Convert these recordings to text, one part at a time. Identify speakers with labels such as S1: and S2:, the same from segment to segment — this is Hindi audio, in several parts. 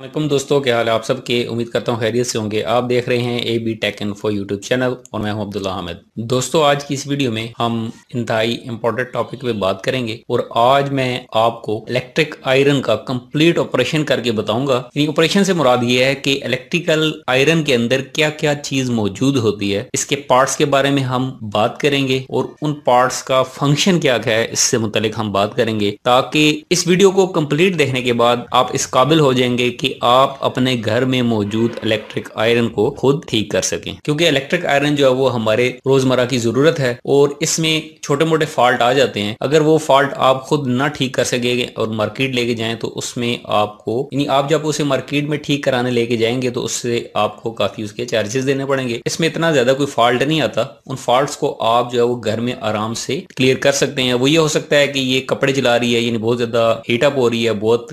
S1: वालेकुम दोस्तों क्या हाल है आप सब के उम्मीद करता हूँ खैरियत से होंगे आप देख रहे हैं A B tech for YouTube channel और मैं हूँ अब्दुल्ला हामिद दोस्तों आज की इस वीडियो में हम इंतहाई इम्पोर्टेंट टॉपिक पे बात करेंगे और आज मैं आपको इलेक्ट्रिक आयरन का कंप्लीट ऑपरेशन करके बताऊंगा ऑपरेशन से मुराद ये है कि इलेक्ट्रिकल आयरन के अंदर क्या क्या चीज मौजूद होती है इसके पार्ट्स के बारे में हम बात करेंगे और उन पार्ट्स का फंक्शन क्या क्या है इससे मुतालिक हम बात करेंगे ताकि इस वीडियो को कम्प्लीट देखने के बाद आप इस काबिल हो जाएंगे कि आप अपने घर में मौजूद इलेक्ट्रिक आयरन को खुद ठीक कर सकें क्योंकि इलेक्ट्रिक आयरन जो है वो हमारे रोजमर्रा की जरूरत है और इसमें छोटे मोटे फॉल्ट आ जाते हैं अगर वो फॉल्ट आप खुद ना ठीक कर सकेंगे और मार्केट लेके जाए तो उसमें आपको यानी आप जब उसे मार्केट में ठीक कराने लेके जाएंगे तो उससे आपको काफी उसके चार्जेस देने पड़ेंगे इसमें इतना ज्यादा कोई फॉल्ट नहीं आता उन फॉल्ट को आप जो है वो घर में आराम से क्लियर कर सकते हैं वो ये हो सकता है कि ये कपड़े चला रही है यानी बहुत ज्यादा हीटअप हो रही है बहुत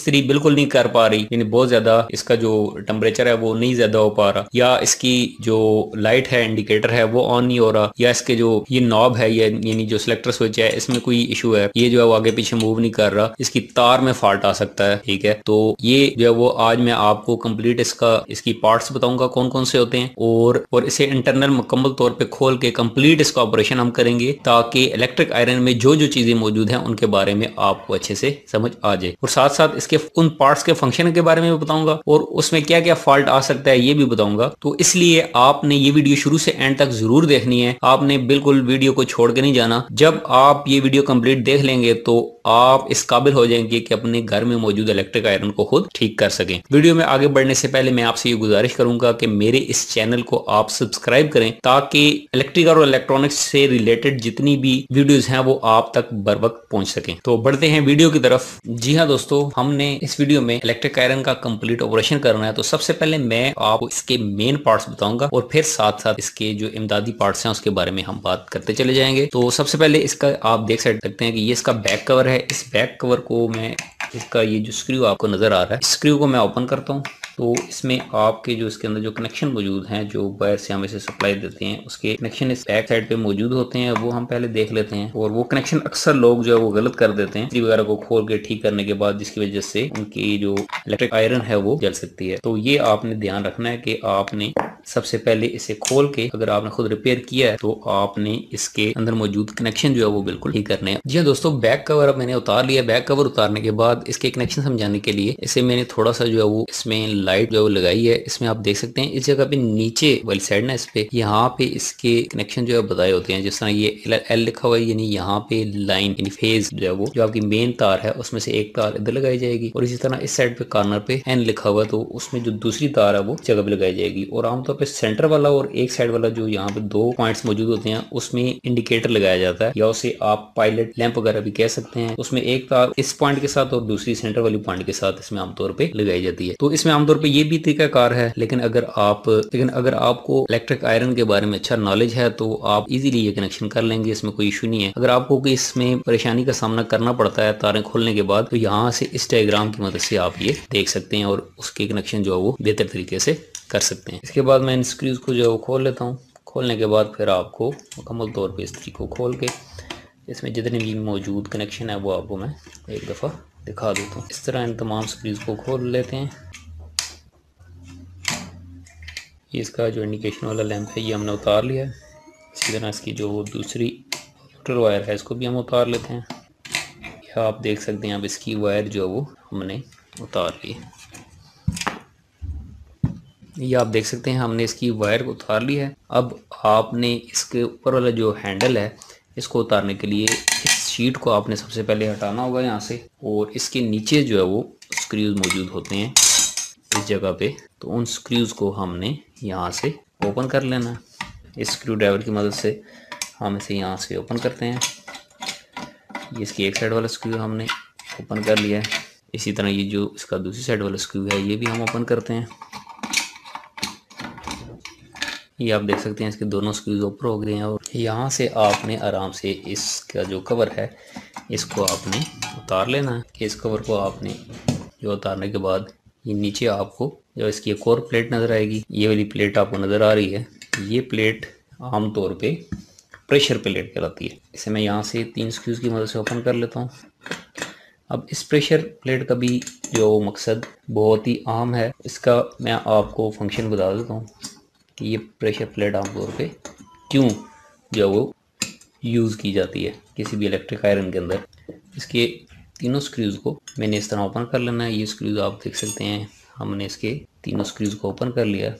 S1: स्त्री बिल्कुल नहीं कर पा रही यानी बहुत ज्यादा इसका जो टेम्परेचर है वो नहीं ज्यादा हो पा रहा या इसकी जो लाइट है इंडिकेटर है वो ऑन नहीं हो रहा या इसके जो ये नॉब है या यानी जो सिलेक्टर स्विच है इसमें कोई इशू है ये जो है वो आगे पीछे मूव नहीं कर रहा इसकी तार में फॉल्ट आ सकता है ठीक है तो ये जो है वो आज मैं आपको कंप्लीट इसका इसकी पार्ट्स बताऊंगा कौन कौन से होते हैं और और इसे इंटरनल मुकम्मल तौर पे खोल के कंप्लीट इसका ऑपरेशन हम करेंगे ताकि इलेक्ट्रिक आयरन में जो जो चीजें मौजूद हैं उनके बारे में आपको अच्छे से समझ आ जाए और साथ साथ इसके उन पार्ट्स के फंक्शन कनेक्शन के बारे में भी बताऊंगा और उसमें क्या क्या फॉल्ट आ सकता है ये भी बताऊंगा तो इसलिए आपने ये वीडियो शुरू से एंड तक जरूर देखनी है आपने बिल्कुल वीडियो को छोड़ के नहीं जाना जब आप ये वीडियो कंप्लीट देख लेंगे तो आप इस काबिल हो जाएंगे कि अपने घर में मौजूद इलेक्ट्रिक आयरन को खुद ठीक कर सकें वीडियो में आगे बढ़ने से पहले मैं आपसे ये गुजारिश करूंगा कि मेरे इस चैनल को आप सब्सक्राइब करें ताकि इलेक्ट्रिकल और इलेक्ट्रॉनिक्स से रिलेटेड जितनी भी वीडियोस हैं वो आप तक बर वक्त पहुंच सकें तो बढ़ते हैं वीडियो की तरफ जी हाँ दोस्तों हमने इस वीडियो में इलेक्ट्रिक कैरन का कंप्लीट ऑपरेशन करना है तो सबसे पहले मैं आपको इसके मेन पार्ट्स बताऊंगा और फिर साथ साथ इसके जो इमदादी पार्ट्स हैं उसके बारे में हम बात करते चले जाएंगे तो सबसे पहले इसका आप देख सकते हैं कि ये इसका बैक कवर है इस बैक कवर को मैं इसका ये जो स्क्रू आपको नजर आ रहा है स्क्रू को मैं ओपन करता हूँ तो इसमें आपके जो इसके अंदर जो कनेक्शन मौजूद हैं जो वायर से हम इसे सप्लाई देते हैं उसके कनेक्शन इस बैक साइड पे मौजूद होते हैं वो हम पहले देख लेते हैं और वो कनेक्शन अक्सर लोग जो है वो गलत कर देते हैं वगैरह को खोल के ठीक करने के बाद जिसकी वजह से उनकी जो इलेक्ट्रिक आयरन है वो जल सकती है तो ये आपने ध्यान रखना है कि आपने सबसे पहले इसे खोल के अगर आपने खुद रिपेयर किया है तो आपने इसके अंदर मौजूद कनेक्शन जो है वो बिल्कुल ठीक करने हैं जी हाँ दोस्तों बैक कवर अब मैंने उतार लिया बैक कवर उतारने के बाद इसके कनेक्शन समझाने के लिए इसे मैंने थोड़ा सा जो है वो इसमें लाइट जो लगाई है इसमें आप देख सकते हैं इस जगह पे नीचे वाली साइड ना इस पे यहाँ पे इसके कनेक्शन जो है बताए होते हैं जिस तरह ये एल, एल लिखा हुआ है यानी यहाँ पे लाइन फेज जो है वो जो आपकी मेन तार है उसमें से एक तार इधर लगाई जाएगी और इसी तरह इस साइड पे कार्नर पे एन लिखा हुआ तो उसमें जो दूसरी तार है वो जगह पे लगाई जाएगी और आमतौर पर सेंटर वाला और एक साइड वाला जो यहाँ पे दो पॉइंट मौजूद होते हैं उसमें इंडिकेटर लगाया जाता है या उसे आप पायलट लैंप वगैरह भी कह सकते हैं उसमें एक तार इस पॉइंट के साथ और दूसरी सेंटर वाली पॉइंट के साथ इसमें आमतौर पर लगाई जाती है तो इसमें आमतौर तौर पे ये भी तरीकाकार है लेकिन अगर आप लेकिन अगर आपको इलेक्ट्रिक आयरन के बारे में अच्छा नॉलेज है तो आप इजीली ये कनेक्शन कर लेंगे इसमें कोई इशू नहीं है अगर आपको इसमें परेशानी का सामना करना पड़ता है तारें खोलने के बाद तो यहाँ से इस डायग्राम की मदद से आप ये देख सकते हैं और उसके कनेक्शन जो है वो बेहतर तरीके से कर सकते हैं इसके बाद मैं इन स्क्रीज को जो है वो खोल लेता हूँ खोलने के बाद फिर आपको मुकम्मल तौर पर इस तरीके को खोल के इसमें जितने भी मौजूद कनेक्शन है वो आपको मैं एक दफ़ा दिखा देता हूँ इस तरह इन तमाम स्क्रीज को खोल लेते हैं ये इसका जो इंडिकेशन वाला लैंप है ये हमने उतार लिया है इसी तरह इसकी जो दूसरी मोटर वायर है इसको भी हम उतार लेते हैं यह आप देख सकते हैं अब इसकी वायर जो है वो हमने उतार ली ये आप देख सकते हैं हमने इसकी वायर को उतार ली है अब आपने इसके ऊपर वाला जो हैंडल है इसको उतारने के लिए इस शीट को आपने सबसे पहले हटाना होगा यहाँ से और इसके नीचे जो है वो स्क्रूज मौजूद होते हैं इस जगह पे तो उन स्क्रूज़ को हमने यहाँ से ओपन कर लेना इस स्क्रू ड्राइवर की मदद से हम इसे यहाँ से ओपन करते हैं ये इसकी एक साइड वाला स्क्रू हमने ओपन कर लिया है इसी तरह ये जो इसका दूसरी साइड वाला स्क्रू है ये भी हम ओपन करते हैं ये आप देख सकते हैं इसके दोनों स्क्रूज ऊपर हो गए हैं और यहाँ से आपने आराम से इसका जो कवर है इसको आपने उतार लेना है इस कवर को आपने जो उतारने के बाद ये नीचे आपको जो इसकी एक और प्लेट नज़र आएगी ये वाली प्लेट आपको नज़र आ रही है ये प्लेट आमतौर पे प्रेशर प्लेट कहलाती है इसे मैं यहाँ से तीन स्क्यूज़ की मदद से ओपन कर लेता हूँ अब इस प्रेशर प्लेट का भी जो मकसद बहुत ही आम है इसका मैं आपको फंक्शन बता देता हूँ कि ये प्रेशर प्लेट आमतौर पर क्यों जो वो यूज़ की जाती है किसी भी इलेक्ट्रिक आयरन के अंदर इसके तीनों स्क्रूज़ को मैंने इस तरह ओपन कर लेना है ये स्क्रूज़ आप देख सकते हैं हमने इसके तीनों स्क्रूज़ को ओपन कर लिया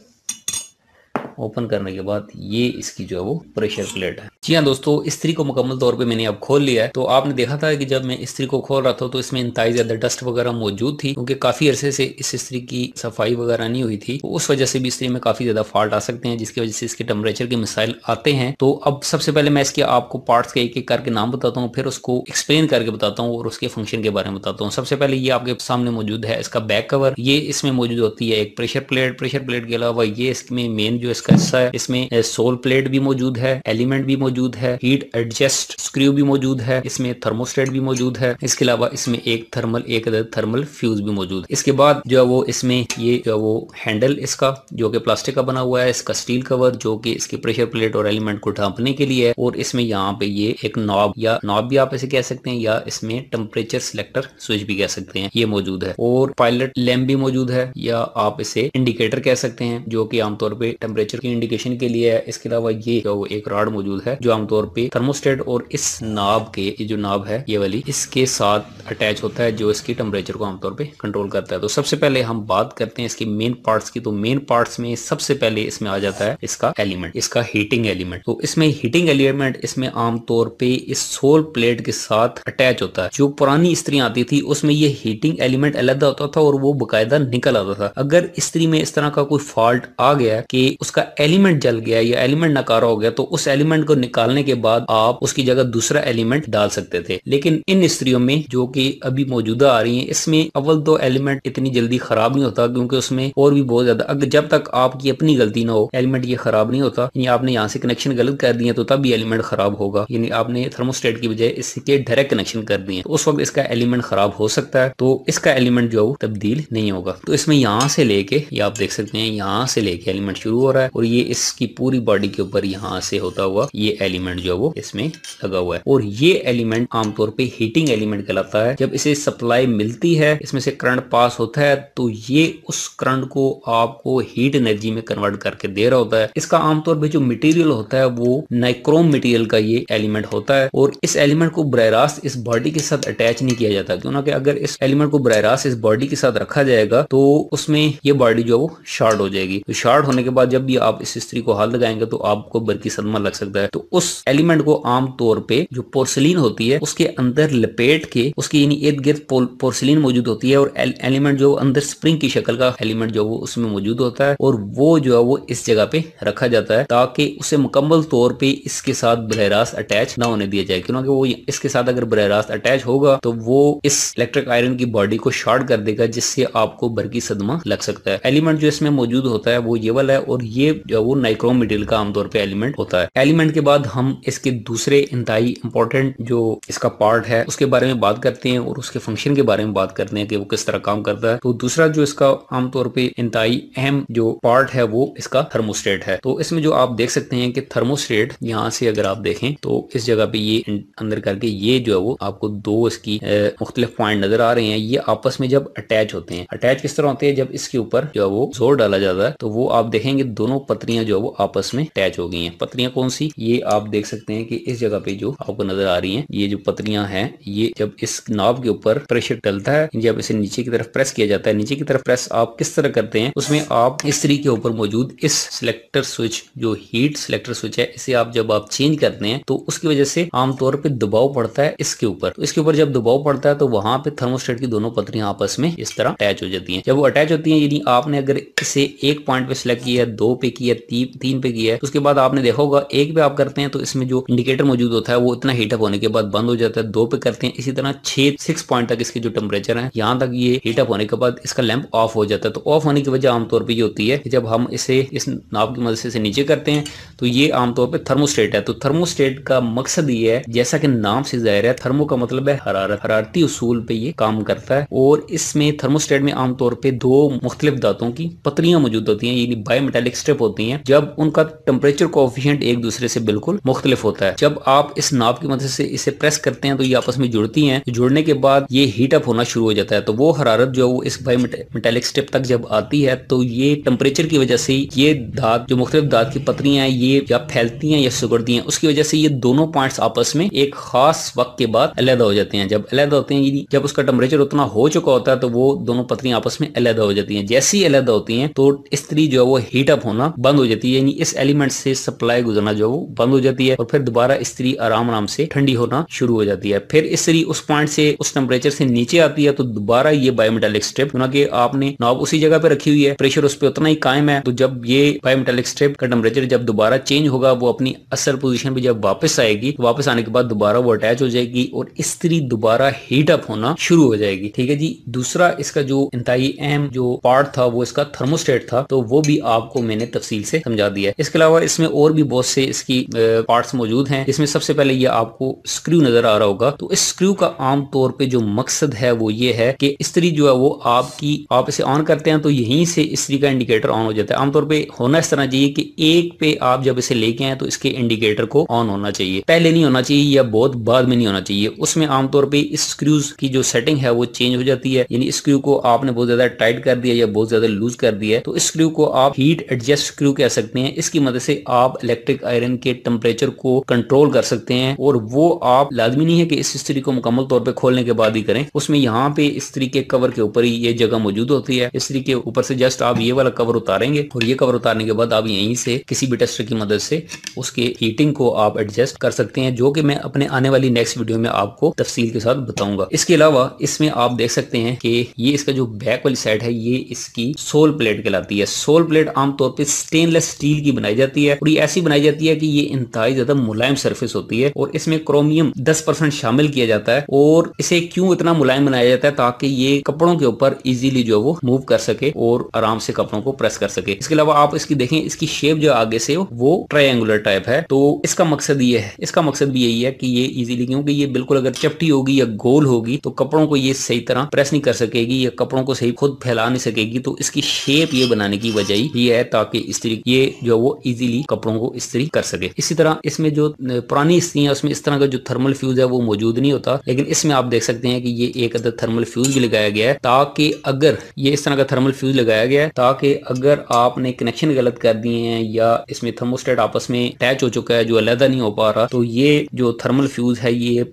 S1: ओपन करने के बाद ये इसकी जो है वो प्रेशर प्लेट है जी हाँ दोस्तों स्त्री को मुकम्मल तौर पे मैंने अब खोल लिया है तो आपने देखा था कि जब मैं स्त्री को खोल रहा था तो इसमें इंतजाई ज्यादा डस्ट वगैरह मौजूद थी क्योंकि काफी अरसे से इस स्त्री की सफाई वगैरह नहीं हुई थी तो उस वजह से भी स्त्री में काफी ज्यादा फॉल्ट आ सकते हैं जिसकी वजह से इसके टेम्परेचर के मिसाइल आते हैं तो अब सबसे पहले मैं इसके आपको पार्ट के एक एक करके नाम बताता हूँ फिर उसको एक्सप्लेन करके बताता हूँ और उसके फंक्शन के बारे में बताता हूँ सबसे पहले ये आपके सामने मौजूद है इसका बैक कवर ये इसमें मौजूद होती है एक प्रेशर प्लेट प्रेशर प्लेट के अलावा ये इसमें मेन जो इसका हिस्सा है इसमें सोल प्लेट भी मौजूद है एलिमेंट भी मौजूद है हीट एडजस्ट स्क्रू भी मौजूद है इसमें थर्मोस्टेट भी मौजूद है इसके अलावा इसमें एक थर्मल एक अदर थर्मल फ्यूज भी मौजूद है इसके बाद जो है वो इसमें ये जो है वो हैंडल इसका जो कि प्लास्टिक का बना हुआ है इसका स्टील कवर जो कि इसकी प्रेशर प्लेट और एलिमेंट को ढांपने के लिए है और इसमें यहाँ पे ये एक नॉब या नॉब भी आप इसे कह सकते हैं या इसमें टेम्परेचर सिलेक्टर स्विच भी कह सकते हैं ये मौजूद है और पायलट लैम्प भी मौजूद है या आप इसे इंडिकेटर कह सकते हैं जो कि आमतौर पर टेम्परेचर टेम्परेचर की इंडिकेशन के लिए है इसके अलावा ये जो एक रॉड मौजूद है जो आमतौर पर थर्मोस्टेट और इस नाब के ये जो नाब है ये वाली इसके साथ अटैच होता है जो इसकी टेम्परेचर को आमतौर पर कंट्रोल करता है तो सबसे पहले हम बात करते हैं इसकी मेन पार्ट की तो मेन पार्ट में सबसे पहले इसमें आ जाता है इसका एलिमेंट इसका हीटिंग एलिमेंट तो इसमें हीटिंग एलिमेंट इसमें आमतौर पर इस सोल प्लेट के साथ अटैच होता है जो पुरानी स्त्री आती थी उसमें ये हीटिंग एलिमेंट अलग होता था और वो बकायदा निकल आता था अगर स्त्री में इस तरह का कोई फॉल्ट आ गया कि उसका उसका एलिमेंट जल गया या एलिमेंट नकारा हो गया तो उस एलिमेंट को निकालने के बाद आप उसकी जगह दूसरा एलिमेंट डाल सकते थे लेकिन इन स्त्रियों में जो कि अभी मौजूदा आ रही है इसमें अव्वल दो एलिमेंट इतनी जल्दी खराब नहीं होता क्योंकि उसमें और भी बहुत ज्यादा अगर जब तक आपकी अपनी गलती ना हो एलिमेंट ये खराब नहीं होता यानी आपने यहाँ से कनेक्शन गलत कर दिया तो तब ये एलिमेंट खराब होगा यानी आपने थर्मोस्टेट की बजाय इसके डायरेक्ट कनेक्शन कर दिए तो उस वक्त इसका एलिमेंट खराब हो सकता है तो इसका एलिमेंट जो है तब्दील नहीं होगा तो इसमें यहाँ से लेके ये आप देख सकते हैं यहाँ से लेके एलिमेंट शुरू हो रहा है और ये इसकी पूरी बॉडी के ऊपर यहाँ से होता हुआ ये एलिमेंट जो है वो इसमें लगा हुआ है और ये एलिमेंट आमतौर पे हीटिंग एलिमेंट कहलाता है जब इसे सप्लाई मिलती है इसमें से करंट पास होता है तो ये उस करंट को आपको हीट एनर्जी में कन्वर्ट करके दे रहा होता है इसका आमतौर पर जो मटेरियल होता है वो नाइक्रोम मटेरियल का ये एलिमेंट होता है और इस एलिमेंट को बरह इस बॉडी के साथ अटैच नहीं किया जाता क्यों ना कि अगर इस एलिमेंट को बरह इस बॉडी के साथ रखा जाएगा तो उसमें ये बॉडी जो है वो शार्ट हो जाएगी तो शार्ट होने के बाद जब ये आप इस स्त्री को हाथ लगाएंगे तो आपको बरकी सदमा लग सकता है तो उस एलिमेंट को आमतौर पे जो पोर्सलिन होती है उसके अंदर लपेट के उसकी यानी इर्द गिर्द पोर्सलिन मौजूद होती है और एलिमेंट जो अंदर स्प्रिंग की शक्ल का एलिमेंट जो वो उसमें मौजूद होता है और वो जो है वो इस जगह पे रखा जाता है ताकि उसे मुकम्मल तौर पे इसके साथ बरहरास अटैच ना होने दिया जाए क्योंकि वो इसके साथ अगर बरहरास अटैच होगा तो वो इस इलेक्ट्रिक आयरन की बॉडी को शॉर्ट कर देगा जिससे आपको बरकी सदमा लग सकता है एलिमेंट जो इसमें मौजूद होता है वो ये वाला है और ये जो वो नाइक्रोम मटेरियल का आमतौर पर एलिमेंट होता है एलिमेंट के बाद हम इसके दूसरे इंतहाई इंपॉर्टेंट जो इसका पार्ट है उसके बारे में बात करते हैं और उसके फंक्शन के बारे में बात करते हैं कि वो किस तरह काम करता है तो दूसरा जो इसका आमतौर पर इंतहाई अहम जो पार्ट है वो इसका थर्मोस्टेट है तो इसमें जो आप देख सकते हैं कि थर्मोस्टेट यहाँ से अगर आप देखें तो इस जगह पे ये अंदर करके ये जो है वो आपको दो इसकी मुख्तलिफ पॉइंट नजर आ रहे हैं ये आपस में जब अटैच होते हैं अटैच किस तरह होते हैं जब इसके ऊपर जो है वो जोर डाला जाता है तो वो आप देखेंगे दोनों पत्रियां जो है वो आपस में अटैच हो गई हैं पत्रियां कौन सी ये आप देख सकते हैं कि इस जगह पे जो आपको नजर आ रही हैं ये जो पत्रियां हैं ये जब इस नाव के ऊपर प्रेशर डलता है जब इसे नीचे की तरफ प्रेस किया जाता है नीचे की तरफ प्रेस आप किस तरह करते हैं उसमें आप इस स्त्री के ऊपर मौजूद इस सिलेक्टर स्विच जो हीट सिलेक्टर स्विच है इसे आप जब आप चेंज करते हैं तो उसकी वजह से आमतौर पर दबाव पड़ता है इसके ऊपर तो इसके ऊपर जब दबाव पड़ता है तो वहां पर थर्मोस्टेट की दोनों पत्रियां आपस में इस तरह अटैच हो जाती है जब वो अटैच होती है यानी आपने अगर इसे एक पॉइंट पे सिलेक्ट किया दो पे किया ती, तीन पे किया है तो उसके बाद आपने देखा होगा एक पे आप करते हैं तो इसमें जो इंडिकेटर मौजूद होता है वो इतना हीटअप होने के बाद बंद हो जाता है दो पे करते हैं इसी तरह छह सिक्स पॉइंट तक इसके जो टेम्परेचर है यहाँ तक ये हीटअप होने के बाद इसका लैंप ऑफ हो जाता है तो ऑफ होने की वजह आमतौर पर ये होती है जब हम इसे इस नाव की मदद से नीचे करते हैं तो ये आमतौर पर थर्मोस्टेट है तो थर्मोस्टेट का मकसद ये है जैसा कि नाम से जाहिर है थर्मो का मतलब है हरारत हरारती उसूल पे ये काम करता है और इसमें थर्मोस्टेट में आमतौर पे दो मुख्तलिफ दातों की पतलियां मौजूद होती हैं यानी बायोमेटेलिक मुख्तलिफ होती हैं जब उनका टेम्परेचर कोफिशियंट एक दूसरे से बिल्कुल मुख्तलिफ होता है जब आप इस नाप की मदद से इसे प्रेस करते हैं तो ये आपस में जुड़ती हैं जुड़ने के बाद ये हीट अप होना शुरू हो जाता है तो वो हरारत जो इस बाई मेटेलिक स्टेप तक जब आती है तो ये टेम्परेचर की वजह से ये दांत जो मुख्तलिफ दांत की पतलियां हैं ये या फैलती हैं या सुगड़ती हैं उसकी वजह से ये दोनों पॉइंट आपस में एक खास वक्त के बाद अलहदा हो जाते हैं जब अलहदा होते हैं जब उसका टेम्परेचर उतना हो चुका होता है तो वो दोनों पतलियां आपस में अलहदा हो जाती हैं जैसी अलहदा होती हैं तो स्त्री जो है वो हीटअप होना गुजरना बंद हो जाती है यानी इस एलिमेंट से सप्लाई गुजरना जो वो बंद हो जाती है और फिर दोबारा स्त्री आराम आराम से ठंडी होना शुरू हो जाती है फिर स्त्री उस पॉइंट से उस टेम्परेचर से नीचे आती है तो दोबारा ये बायोमेटेलिक स्ट्रिप क्योंकि आपने नॉब उसी जगह पे रखी हुई है प्रेशर उस पर उतना ही कायम है तो जब ये बायोमेटेलिक स्ट्रिप का टेम्परेचर जब दोबारा चेंज होगा वो अपनी असल पोजिशन पे जब वापस आएगी तो वापस आने के बाद दोबारा वो अटैच हो जाएगी और स्त्री दोबारा हीट अप होना शुरू हो जाएगी ठीक है जी दूसरा इसका जो इंतई अहम जो पार्ट था वो इसका थर्मोस्टेट था तो वो भी आपको मैंने तफसील से समझा दिया है इसके अलावा इसमें और भी बहुत से इसकी पार्ट्स मौजूद हैं इसमें सबसे पहले ये आपको स्क्रू नजर आ रहा होगा तो इस स्क्रू का आमतौर पर जो मकसद है वो ये है कि स्त्री जो है वो आपकी आप इसे ऑन करते हैं तो यहीं से स्त्री का इंडिकेटर ऑन हो जाता है आमतौर पर होना इस तरह चाहिए कि एक पे आप जब इसे लेके आए तो इसके इंडिकेटर को ऑन होना चाहिए पहले नहीं होना चाहिए या बहुत बाद में नहीं होना चाहिए उसमें आमतौर पर इस स्क्रूज की जो सेटिंग है वो चेंज हो जाती है यानी स्क्रू को आपने बहुत ज्यादा टाइट कर दिया या बहुत ज्यादा लूज कर दिया तो इस स्क्रू को आप हीट एडजस्ट स्क्रू कह सकते हैं इसकी मदद से आप इलेक्ट्रिक आयरन के टेम्परेचर को कंट्रोल कर सकते हैं और वो आप लाजमी नहीं है कि इस स्त्री को मुकम्मल तौर पर खोलने के बाद ही करें उसमें यहाँ पे स्त्री के कवर के ऊपर ही ये जगह मौजूद होती है स्त्री के ऊपर से जस्ट आप ये वाला कवर उतारेंगे और ये कवर उतारने के बाद आप यहीं से किसी भी टेस्टर की मदद से उसके हीटिंग को आप एडजस्ट कर सकते हैं जो कि मैं अपने आने वाली नेक्स्ट वीडियो में आपको तफसील के साथ बताऊंगा इसके अलावा इसमें आप देख सकते हैं कि ये इसका जो बैक वाली साइड है ये इसकी सोल प्लेट कहलाती है सोल प्लेट आमतौर पर स्टेनलेस स्टील की बनाई जाती है और ये ऐसी बनाई जाती है कि ये इंतहाई ज्यादा मुलायम सरफेस होती है और इसमें क्रोमियम दस परसेंट शामिल किया जाता है और इसे क्यों इतना मुलायम बनाया जाता है ताकि ये कपड़ों के ऊपर इजिली जो है वो मूव कर सके और आराम से कपड़ों को प्रेस कर सके इसके अलावा आप इसकी देखें इसकी शेप जो आगे से वो ट्राइंगुलर टाइप है तो इसका मकसद ये है इसका मकसद भी यही है कि ये इजिली क्योंकि ये बिल्कुल अगर चपटी होगी या गोल होगी तो कपड़ों को ये सही तरह प्रेस नहीं कर सकेगी या कपड़ों को सही खुद फैला नहीं सकेगी तो इसकी शेप ये बनाने की वजह ये है ताकि स्त्री ये जो वो इजीली कपड़ों को स्त्री कर सके इसी तरह इसमें जो पुरानी स्त्री है उसमें इस तरह का जो थर्मल फ्यूज है वो मौजूद नहीं होता लेकिन इसमें आप देख सकते हैं कि ये एक अदर थर्मल फ्यूज भी लगाया गया है ताकि अगर ये इस तरह का थर्मल फ्यूज लगाया गया है ताकि अगर आपने कनेक्शन गलत कर दिए हैं या इसमें थर्मोस्टेट आपस में अटैच हो चुका है जो अलहदा नहीं हो पा रहा तो ये जो थर्मल फ्यूज है ये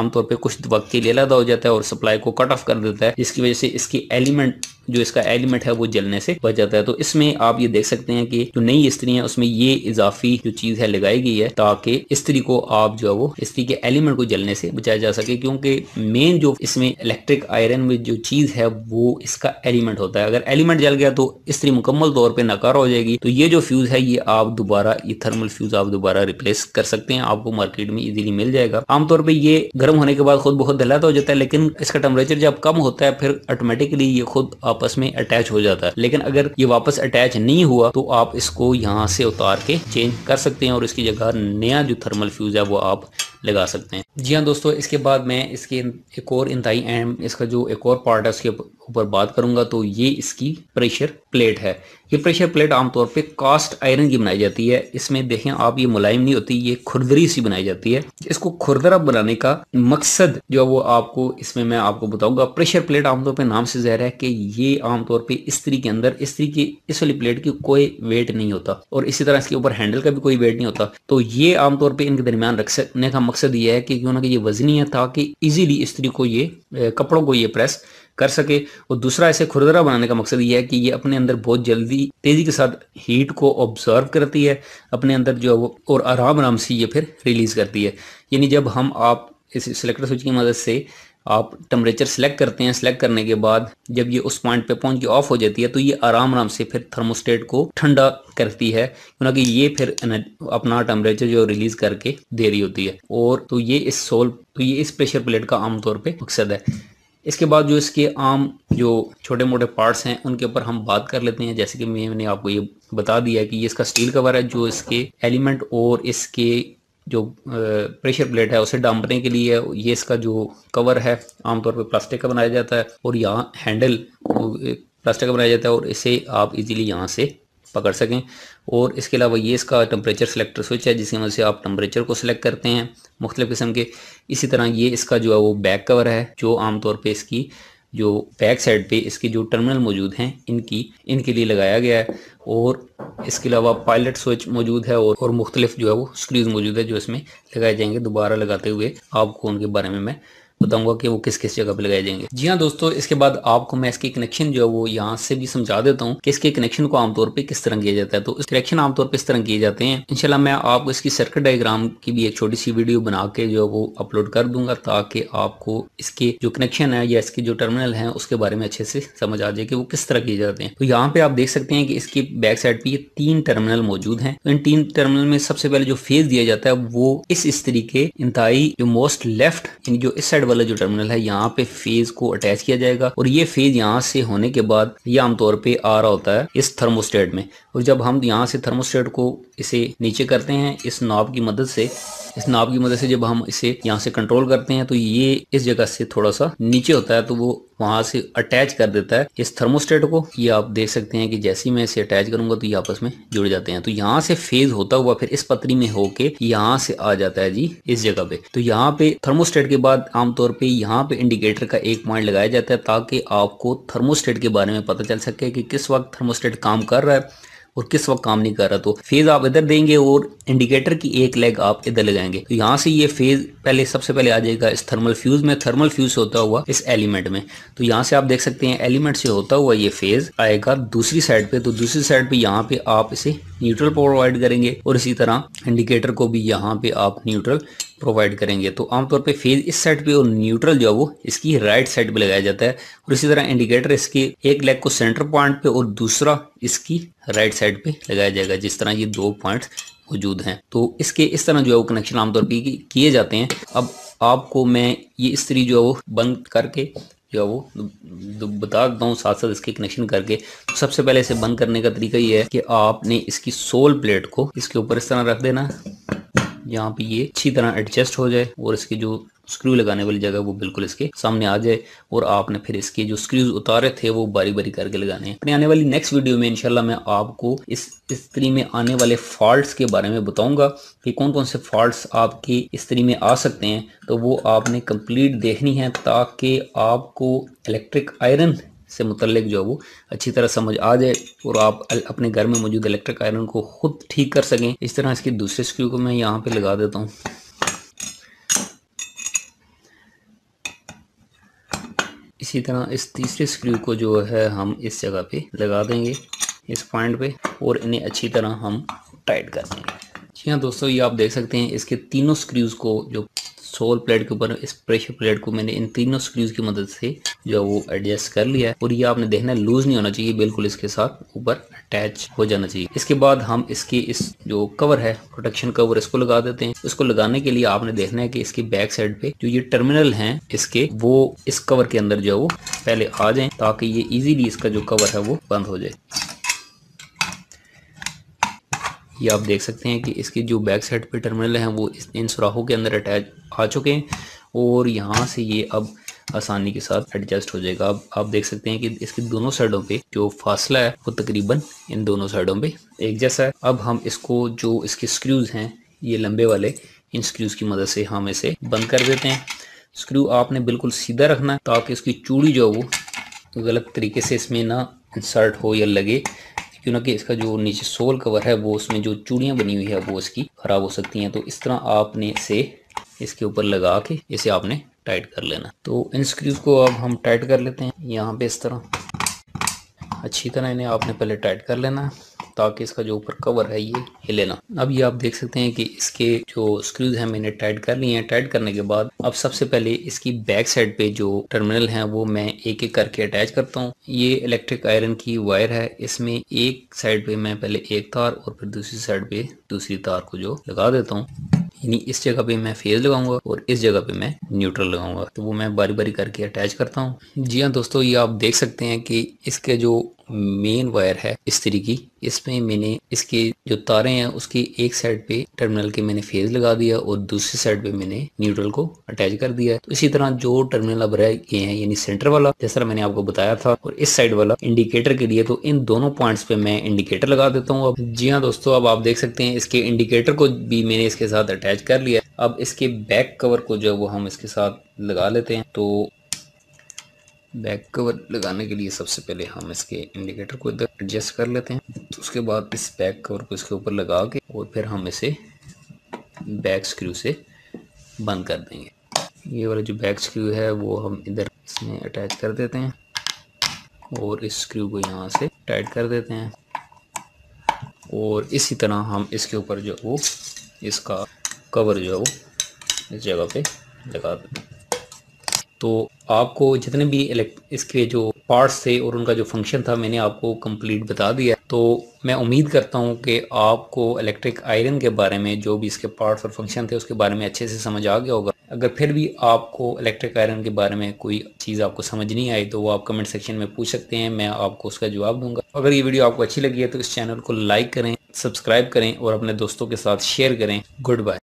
S1: आमतौर पर कुछ वक्त के लिए अलहदा हो जाता है और सप्लाई को कट ऑफ कर देता है जिसकी वजह से इसकी एलिमेंट जो इसका एलिमेंट है वो जलने से बच जाता है तो इसमें आप ये देख सकते हैं सकते हैं कि जो नई स्त्री है उसमें ये इजाफी जो चीज़ है लगाई गई है ताकि स्त्री को आप जो है वो स्त्री के एलिमेंट को जलने से बचाया जा सके क्योंकि मेन जो इसमें इलेक्ट्रिक आयरन में जो चीज़ है वो इसका एलिमेंट होता है अगर एलिमेंट जल गया तो स्त्री मुकम्मल तौर पर नाकार हो जाएगी तो ये जो फ्यूज़ है ये आप दोबारा ये थर्मल फ्यूज़ आप दोबारा रिप्लेस कर सकते हैं आपको मार्केट में इजिली मिल जाएगा आमतौर पर ये गर्म होने के बाद खुद बहुत दलाता हो जाता है लेकिन इसका टेम्परेचर जब कम होता है फिर ऑटोमेटिकली ये खुद आपस में अटैच हो जाता है लेकिन अगर ये वापस अटैच नहीं हुआ तो तो आप इसको यहाँ से उतार के चेंज कर सकते हैं और इसकी जगह नया जो थर्मल फ्यूज़ है वो आप लगा सकते हैं जी हाँ दोस्तों इसके बाद मैं इसके एक और इंतई अहम इसका जो एक और पार्ट है उसके ऊपर बात करूंगा तो ये इसकी प्रेशर प्लेट है ये प्रेशर प्लेट आमतौर पे कास्ट आयरन की बनाई जाती है इसमें देखें आप ये मुलायम नहीं होती ये खुरदरी सी बनाई जाती है इसको खुरदरा बनाने का मकसद जो है वो आपको इसमें मैं आपको बताऊंगा प्रेशर प्लेट आमतौर पे नाम से जहर है कि ये आमतौर पे स्त्री के अंदर स्त्री की इस वाली प्लेट की कोई वेट नहीं होता और इसी तरह इसके ऊपर हैंडल का भी कोई वेट नहीं होता तो ये आमतौर पर इनके दरमियान रख सकने का मकसद ये है कि क्यों ना कि ये वजनी है ताकि इजीली स्त्री को ये कपड़ों को ये प्रेस कर सके और दूसरा इसे खुरदरा बनाने का मकसद ये है कि ये अपने अंदर बहुत जल्दी तेज़ी के साथ हीट को ऑब्जर्व करती है अपने अंदर जो है वो और आराम आराम से ये फिर रिलीज़ करती है यानी जब हम आप इस सिलेक्टर स्विच की मदद से आप टेम्परेचर सेलेक्ट करते हैं सेलेक्ट करने के बाद जब ये उस पॉइंट पे पहुंच के ऑफ हो जाती है तो ये आराम आराम से फिर थर्मोस्टेट को ठंडा करती है क्योंकि ये फिर अपना टेम्परेचर जो रिलीज करके दे रही होती है और तो ये इस सोल तो ये इस प्रेशर प्लेट का आमतौर पर मकसद है इसके बाद जो इसके आम जो छोटे मोटे पार्ट्स हैं उनके ऊपर हम बात कर लेते हैं जैसे कि मैंने आपको ये बता दिया कि ये इसका स्टील कवर है जो इसके एलिमेंट और इसके जो प्रेशर प्लेट है उसे डांपने के लिए ये इसका जो कवर है आमतौर पर प्लास्टिक का बनाया जाता है और यहाँ हैंडल प्लास्टिक का बनाया जाता है और इसे आप इजीली यहाँ से पकड़ सकें और इसके अलावा ये इसका टम्परेचर सेलेक्टर स्विच है जिसकी वजह से आप टम्परेचर को सिलेक्ट करते हैं मुख्तलिफ़ किस्म के इसी तरह ये इसका जो है वो बैक कवर है जो आमतौर पर इसकी जो बैक साइड पे इसके जो टर्मिनल मौजूद हैं इनकी इनके लिए लगाया गया है और इसके अलावा पायलट स्विच मौजूद है और, और मुख्तलिफ जो है वो स्क्रीज मौजूद है जो इसमें लगाए जाएंगे दोबारा लगाते हुए आपको उनके बारे में मैं बताऊंगा कि वो किस किस जगह पे लगाए जाएंगे जी हाँ दोस्तों इसके बाद आपको मैं इसके कनेक्शन जो है वो यहाँ से भी समझा देता हूँ कि इसके कनेक्शन को आमतौर पर किस तरह किया जाता है तो कनेक्शन आमतौर पर इस तरह किए जाते हैं इनशाला मैं आपको इसकी सर्किट डायग्राम की भी एक छोटी सी वीडियो बना के जो वो अपलोड कर दूंगा ताकि आपको इसके जो कनेक्शन है या इसके जो टर्मिनल है उसके बारे में अच्छे से समझ आ जाए कि वो किस तरह किए जाते हैं तो यहाँ पे आप देख सकते हैं कि इसके बैक साइड पे तीन टर्मिनल मौजूद है तो इन तीन टर्मिनल में सबसे पहले जो फेज दिया जाता है वो इस तरीके इंतई जो मोस्ट लेफ्ट जो इस साइड वाला जो टर्मिनल है यहाँ पे फेज को अटैच किया जाएगा और ये फेज यहाँ से होने के बाद ये आमतौर पे आ रहा होता है इस थर्मोस्टेट में और जब हम यहाँ से थर्मोस्टेट को इसे नीचे करते हैं इस नॉब की मदद से इस नाब की मदद से जब हम इसे यहाँ से कंट्रोल करते हैं तो ये इस जगह से थोड़ा सा नीचे होता है तो वो वहां से अटैच कर देता है इस थर्मोस्टेट को ये आप देख सकते हैं कि जैसे ही मैं इसे अटैच करूंगा तो ये आपस में जुड़ जाते हैं तो यहाँ से फेज होता हुआ फिर इस पतरी में होके यहाँ से आ जाता है जी इस जगह पे तो यहाँ पे थर्मोस्टेट के बाद आमतौर पर यहाँ पे इंडिकेटर का एक पॉइंट लगाया जाता है ताकि आपको थर्मोस्टेट के बारे में पता चल सके कि किस वक्त थर्मोस्टेट काम कर रहा है और किस वक्त काम नहीं कर रहा तो फेज आप इधर देंगे और इंडिकेटर की एक लेग आप इधर लगाएंगे तो यहाँ से ये फेज पहले सबसे पहले आ जाएगा इस थर्मल फ्यूज में थर्मल फ्यूज होता हुआ इस एलिमेंट में तो यहाँ से आप देख सकते हैं एलिमेंट से होता हुआ ये फेज आएगा दूसरी साइड पे तो दूसरी साइड पे यहाँ पे आप इसे न्यूट्रल प्रोवाइड करेंगे और इसी तरह इंडिकेटर को भी यहाँ पे आप न्यूट्रल प्रोवाइड करेंगे तो आमतौर पे फेज इस साइड पे और न्यूट्रल जो है वो इसकी राइट साइड पे लगाया जाता है और इसी तरह इंडिकेटर इसके एक लेग को सेंटर पॉइंट पे और दूसरा इसकी राइट साइड पे लगाया जाएगा जिस तरह ये दो पॉइंट मौजूद हैं तो इसके इस तरह जो है वो कनेक्शन आमतौर पर किए जाते हैं अब आपको मैं ये स्त्री जो है वो बंद करके जो है वो बता देता हूँ साथ साथ इसके कनेक्शन करके तो सबसे पहले इसे बंद करने का तरीका ये है कि आपने इसकी सोल प्लेट को इसके ऊपर इस तरह रख देना यहाँ पे ये अच्छी तरह एडजस्ट हो जाए और इसके जो स्क्रू लगाने वाली जगह वो बिल्कुल इसके सामने आ जाए और आपने फिर इसके जो स्क्रूज उतारे थे वो बारी बारी करके लगाने हैं अपने आने वाली नेक्स्ट वीडियो में इंशाल्लाह मैं आपको इस स्त्री में आने वाले फॉल्ट्स के बारे में बताऊंगा कि कौन कौन से फॉल्ट्स आपकी स्त्री में आ सकते हैं तो वो आपने कंप्लीट देखनी है ताकि आपको इलेक्ट्रिक आयरन से मुतलक जो है वो अच्छी तरह समझ आ जाए और आप अपने घर में मौजूद इलेक्ट्रिक आयरन को खुद ठीक कर सकें इस तरह इसके दूसरे स्क्रू को मैं यहाँ पर लगा देता हूँ इसी तरह इस तीसरे स्क्रू को जो है हम इस जगह पे लगा देंगे इस पॉइंट पे और इन्हें अच्छी तरह हम टाइट कर देंगे जी हाँ दोस्तों ये आप देख सकते हैं इसके तीनों स्क्रूज़ को जो सोल प्लेट के ऊपर इस प्रेशर प्लेट को मैंने इन तीनों स्क्रूज की मदद से जो है वो एडजस्ट कर लिया है और ये आपने देखना है लूज नहीं होना चाहिए बिल्कुल इसके साथ ऊपर अटैच हो जाना चाहिए इसके बाद हम इसकी इस जो कवर है प्रोटेक्शन कवर इसको लगा देते हैं इसको लगाने के लिए आपने देखना है कि इसके बैक साइड पे जो ये टर्मिनल है इसके वो इस कवर के अंदर जो है वो पहले आ जाए ताकि ये इजिली इसका जो कवर है वो बंद हो जाए ये आप देख सकते हैं कि इसकी जो बैक साइड पे टर्मिनल हैं वो इन सुराखों के अंदर अटैच आ चुके हैं और यहाँ से ये अब आसानी के साथ एडजस्ट हो जाएगा अब आप देख सकते हैं कि इसके दोनों साइडों पे जो फासला है वो तकरीबन इन दोनों साइडों पे एक जैसा है अब हम इसको जो इसके स्क्रूज हैं ये लंबे वाले इन स्क्रूज की मदद से हम इसे बंद कर देते हैं स्क्रू आपने बिल्कुल सीधा रखना है ताकि इसकी चूड़ी जो वो गलत तरीके से इसमें ना इंसर्ट हो या लगे क्यों ना कि इसका जो नीचे सोल कवर है वो उसमें जो चूड़ियाँ बनी हुई है वो इसकी ख़राब हो सकती हैं तो इस तरह आपने इसे इसके ऊपर लगा के इसे आपने टाइट कर लेना तो इन स्क्रूज को अब हम टाइट कर लेते हैं यहाँ पे इस तरह अच्छी तरह इन्हें आपने पहले टाइट कर लेना है ताकि इसका जो ऊपर कवर है ये हिले ना अब ये आप देख सकते हैं कि इसके जो स्क्रूज हैं मैंने टाइट कर लिए हैं टाइट करने के बाद अब सबसे पहले इसकी बैक साइड पे जो टर्मिनल है वो मैं एक एक करके अटैच करता हूँ ये इलेक्ट्रिक आयरन की वायर है इसमें एक साइड पे मैं पहले एक तार और फिर दूसरी साइड पे दूसरी तार को जो लगा देता हूँ यानी इस जगह पे मैं फेज लगाऊंगा और इस जगह पे मैं न्यूट्रल लगाऊंगा तो वो मैं बारी बारी करके अटैच करता हूँ जी हाँ दोस्तों ये आप देख सकते हैं कि इसके जो मेन वायर है इस की इसमें मैंने इसके जो तारे हैं उसकी एक साइड पे टर्मिनल के मैंने फेज लगा दिया और दूसरी साइड पे मैंने न्यूट्रल को अटैच कर दिया तो इसी तरह जो टर्मिनल अब रह गए हैं यानी सेंटर वाला जैसा मैंने आपको बताया था और इस साइड वाला इंडिकेटर के लिए तो इन दोनों पॉइंट पे मैं इंडिकेटर लगा देता हूँ अब जी हाँ दोस्तों अब आप देख सकते हैं इसके इंडिकेटर को भी मैंने इसके साथ अटैच कर लिया अब इसके बैक कवर को जो वो हम इसके साथ लगा लेते हैं तो बैक कवर लगाने के लिए सबसे पहले हम इसके इंडिकेटर को इधर एडजस्ट कर लेते हैं तो उसके बाद इस बैक कवर को इसके ऊपर लगा के और फिर हम इसे बैक स्क्रू से बंद कर देंगे ये वाला जो बैक स्क्रू है वो हम इधर इसमें अटैच कर देते हैं और इस स्क्रू को यहाँ से टाइट कर देते हैं और इसी तरह हम इसके ऊपर जो वो इसका कवर जो है वो इस जगह पे लगा देते हैं तो आपको जितने भी इसके जो पार्ट्स थे और उनका जो फंक्शन था मैंने आपको कंप्लीट बता दिया तो मैं उम्मीद करता हूं कि आपको इलेक्ट्रिक आयरन के बारे में जो भी इसके पार्ट्स और फंक्शन थे उसके बारे में अच्छे से समझ आ गया होगा अगर फिर भी आपको इलेक्ट्रिक आयरन के बारे में कोई चीज़ आपको समझ नहीं आई तो वो आप कमेंट सेक्शन में पूछ सकते हैं मैं आपको उसका जवाब दूंगा अगर ये वीडियो आपको अच्छी लगी है तो इस चैनल को लाइक करें सब्सक्राइब करें और अपने दोस्तों के साथ शेयर करें गुड बाय